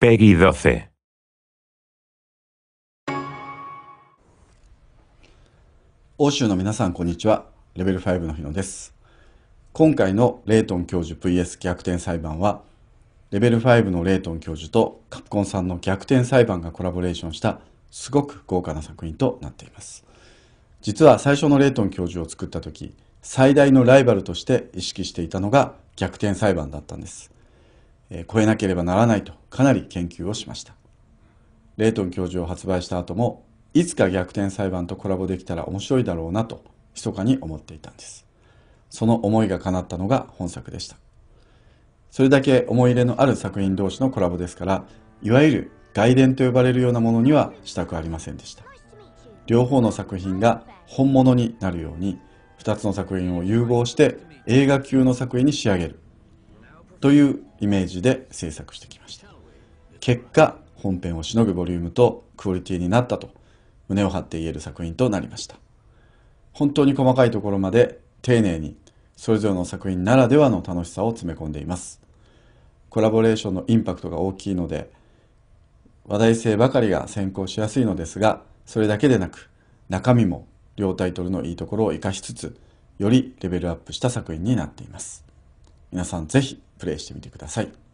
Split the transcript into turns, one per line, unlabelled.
Peggy 12. 欧州の皆さん、こんにちは。レベル5の日野です。今回のレイトン教授 VS 逆転裁判は、レベル5のレイトン教授とカプコンさんの逆転裁判がコラボレーションしたすごく豪華な作品となっています。実は最初のレイトン教授を作った時、最大のライバルとして意識していたのが逆転裁判だったんです。えー、超えなければならないとかなり研究をしましたレイトン教授を発売した後もいつか逆転裁判とコラボできたら面白いだろうなと密かに思っていたんですその思いが叶ったのが本作でしたそれだけ思い入れのある作品同士のコラボですからいわゆる外伝と呼ばれるようなものにはしたくありませんでした両方の作品が本物になるように2つの作品を融合して映画級の作品に仕上げるというイメージで制作してきました結果本編をしのぐボリュームとクオリティになったと胸を張って言える作品となりました本当に細かいところまで丁寧にそれぞれの作品ならではの楽しさを詰め込んでいますコラボレーションのインパクトが大きいので話題性ばかりが先行しやすいのですがそれだけでなく中身も両タイトルのいいところを生かしつつよりレベルアップした作品になっています皆さんぜひプレイしてみてください